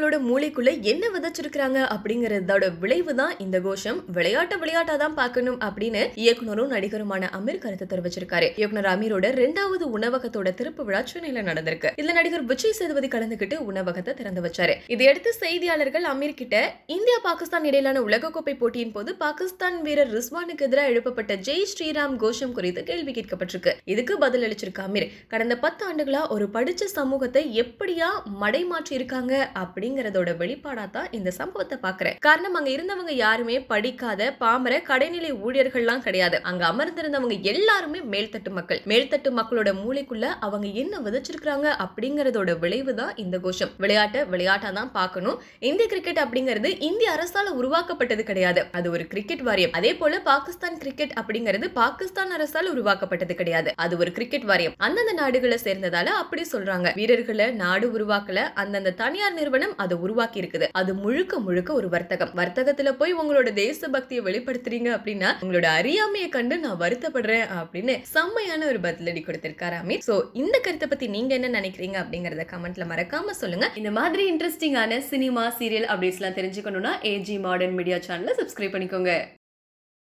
மக்களோட மூளைக்குள்ள என்ன விதைச்சிருக்கிறாங்க அப்படிங்கறதோட விளைவு தான் இந்த கோஷம் விளையாட்ட விளையாட்டா தான் பார்க்கணும் அப்படின்னு இயக்குனரும் நடிகருமான அமீர் கருத்து தெரிவிச்சிருக்காரு இயக்குனர் அமீரோட ரெண்டாவது உணவகத்தோட திறப்பு விழா சென்னையில நடந்திருக்கு இதுல நடிகர் விஜய் சேதுபதி கலந்துகிட்டு உணவகத்தை திறந்து வச்சாரு இதையடுத்து செய்தியாளர்கள் அமீர் கிட்ட இந்தியா பாகிஸ்தான் இடையிலான உலகக்கோப்பை போட்டியின் போது பாகிஸ்தான் வீரர் ரிஸ்வானுக்கு எதிராக எழுப்பப்பட்ட ஜெய் ஸ்ரீராம் கோஷம் குறித்து கேள்வி கேட்கப்பட்டிருக்கு இதுக்கு பதில் அளிச்சிருக்க அமீர் கடந்த பத்து ஆண்டுகளா ஒரு படிச்ச சமூகத்தை எப்படியா மடைமாற்றி இருக்காங்க அப்படி அப்படிங்கறதோட வெளிப்பாடா தான் இந்த சம்பவத்தை பாக்குறேன் காரணம் அங்க இருந்தவங்க யாருமே படிக்காத பாமர கடைநிலை ஊழியர்கள்லாம் கிடையாது அங்க அமர்ந்திருந்தவங்க எல்லாருமே மேல்தட்டு மக்கள் மேல்தட்டு மக்களோட மூளைக்குள்ள அவங்க என்ன விதைச்சிருக்காங்க அப்படிங்கறதோட விளைவு தான் இந்த கோஷம் விளையாட்டை விளையாட்டா தான் பார்க்கணும் இந்திய கிரிக்கெட் அப்படிங்கிறது இந்திய அரசால உருவாக்கப்பட்டது கிடையாது அது ஒரு கிரிக்கெட் வாரியம் அதே போல பாகிஸ்தான் கிரிக்கெட் அப்படிங்கிறது பாகிஸ்தான் அரசால உருவாக்கப்பட்டது கிடையாது அது ஒரு கிரிக்கெட் வாரியம் அந்தந்த நாடுகளை சேர்ந்ததால அப்படி சொல்றாங்க வீரர்களை நாடு உருவாக்கல அந்தந்த தனியார் நிறுவனம் அதை உருவாக்கி இருக்குது அது முழுக்க முழுக்க ஒரு வர்த்தகம் வர்த்தகத்துல போய் உங்களோட தேசபக்தியை வெளிப்படுத்துறீங்க அப்படின்னா உங்களோட அறியாமையை கண்டு நான் வருத்தப்படுறேன் அப்படின்னு செம்மையான ஒரு பதிலடி கொடுத்திருக்காரு அமீர் சோ இந்த கருத்தை பத்தி நீங்க என்ன நினைக்கிறீங்க அப்படிங்கறத கமெண்ட்ல மறக்காம சொல்லுங்க இந்த மாதிரி இன்ட்ரெஸ்டிங்கான சினிமா சீரியல் அப்டேட்ஸ்லாம் தெரிஞ்சுக்கணும்னா ஏஜி மாடர்ன் மீடியா சேனலை சப்ஸ்கிரைப் பண்ணிக்கோங்க